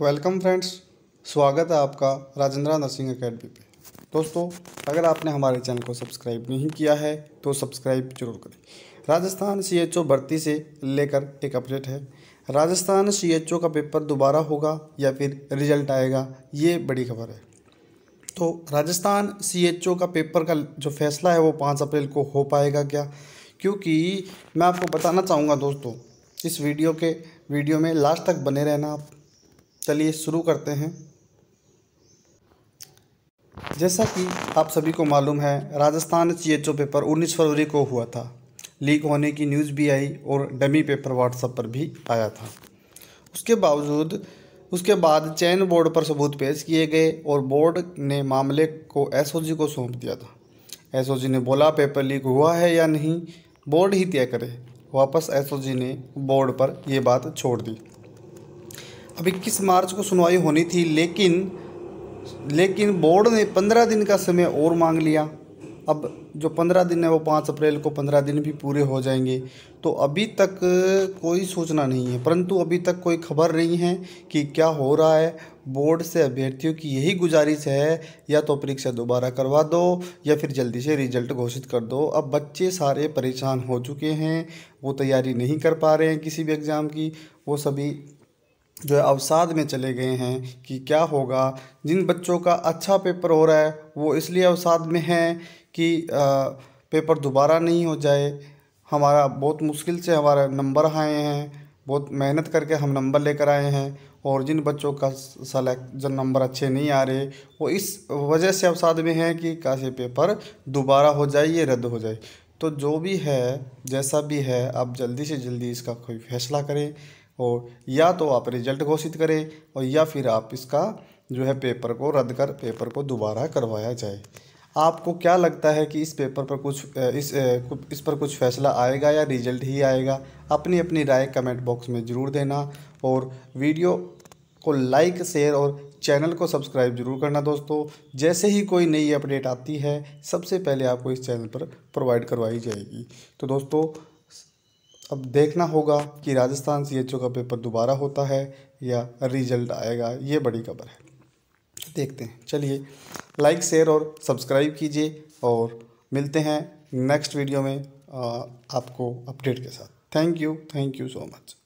welcome friends स्वागत है आपका राजेंद्रा नर्सिंग अकेडमी पे दोस्तों अगर आपने हमारे चैनल को सब्सक्राइब नहीं किया है तो सब्सक्राइब जरूर करें राजस्थान सी एच ओ भर्ती से लेकर एक अपडेट है राजस्थान सी एच ओ का पेपर दोबारा होगा या फिर रिजल्ट आएगा ये बड़ी खबर है तो राजस्थान सी एच ओ का पेपर का जो फैसला है वो पाँच अप्रैल को हो पाएगा क्या क्योंकि मैं आपको बताना चाहूँगा दोस्तों इस वीडियो के वीडियो में लास्ट तक बने रहना आप चलिए शुरू करते हैं जैसा कि आप सभी को मालूम है Rajasthan C H O paper 19 फरवरी को हुआ था लीक होने की न्यूज़ भी आई और डमी पेपर व्हाट्सएप पर भी आया था उसके बावजूद उसके बाद चयन बोर्ड पर सबूत पेश किए गए और बोर्ड ने मामले को एसओजी को सौंप दिया था एसओजी ने बोला पेपर लीक हुआ है या नहीं बोर्ड ही तय करे वापस एसओजी ने बोर्ड पर यह बात छोड़ दी अब इक्कीस मार्च को सुनवाई होनी थी लेकिन लेकिन बोर्ड ने पंद्रह दिन का समय और मांग लिया अब जो पंद्रह दिन है वो पाँच अप्रैल को पंद्रह दिन भी पूरे हो जाएंगे तो अभी तक कोई सूचना नहीं है परंतु अभी तक कोई खबर नहीं है कि क्या हो रहा है बोर्ड से अभ्यर्थियों की यही गुजारिश है या तो परीक्षा दोबारा करवा दो या फिर जल्दी से रिजल्ट घोषित कर दो अब बच्चे सारे परेशान हो चुके हैं वो तैयारी नहीं कर पा रहे हैं किसी भी एग्ज़ाम की वो सभी जो है अवसाद में चले गए हैं कि क्या होगा जिन बच्चों का अच्छा पेपर हो रहा है वो इसलिए अवसाद में हैं कि पेपर दोबारा नहीं हो जाए हमारा बहुत मुश्किल से हमारा नंबर आए हैं बहुत मेहनत करके हम नंबर लेकर आए हैं और जिन बच्चों का सेलेक्ट जो नंबर अच्छे नहीं आ रहे वो इस वजह से अवसाद में है कि काशी पेपर दोबारा हो जाए ये रद्द हो जाए तो जो भी है जैसा भी है आप जल्दी से जल्दी इसका कोई फैसला करें और या तो आप रिजल्ट घोषित करें और या फिर आप इसका जो है पेपर को रद्द कर पेपर को दोबारा करवाया जाए आपको क्या लगता है कि इस पेपर पर कुछ इस इस पर कुछ फैसला आएगा या रिजल्ट ही आएगा अपनी अपनी राय कमेंट बॉक्स में ज़रूर देना और वीडियो को लाइक शेयर और चैनल को सब्सक्राइब जरूर करना दोस्तों जैसे ही कोई नई अपडेट आती है सबसे पहले आपको इस चैनल पर प्रोवाइड करवाई जाएगी तो दोस्तों अब देखना होगा कि राजस्थान सी एच ओ का पेपर दोबारा होता है या रिजल्ट आएगा ये बड़ी खबर है देखते हैं चलिए लाइक शेयर और सब्सक्राइब कीजिए और मिलते हैं नेक्स्ट वीडियो में आपको अपडेट के साथ thank you thank you so much